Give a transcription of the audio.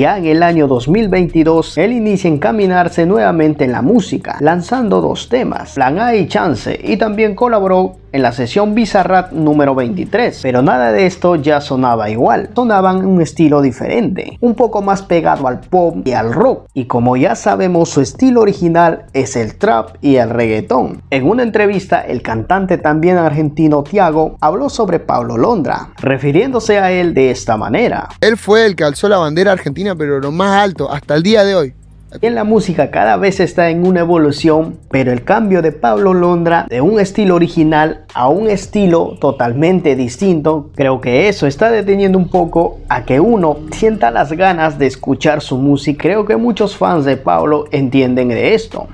ya en el año 2022 él inicia a encaminarse nuevamente en la música, lanzando dos temas, Plan A y Chance, y también colaboró en la sesión Bizarrat número 23, pero nada de esto ya sonaba igual, sonaban un estilo diferente, un poco más pegado al pop y al rock, y como ya sabemos su estilo original es el trap y el reggaetón. En una entrevista el cantante también argentino Tiago habló sobre Pablo Londra, refiriéndose a él de esta manera. Él fue el que alzó la bandera argentina pero lo más alto hasta el día de hoy. En la música cada vez está en una evolución, pero el cambio de Pablo Londra de un estilo original a un estilo totalmente distinto, creo que eso está deteniendo un poco a que uno sienta las ganas de escuchar su música. Creo que muchos fans de Pablo entienden de esto.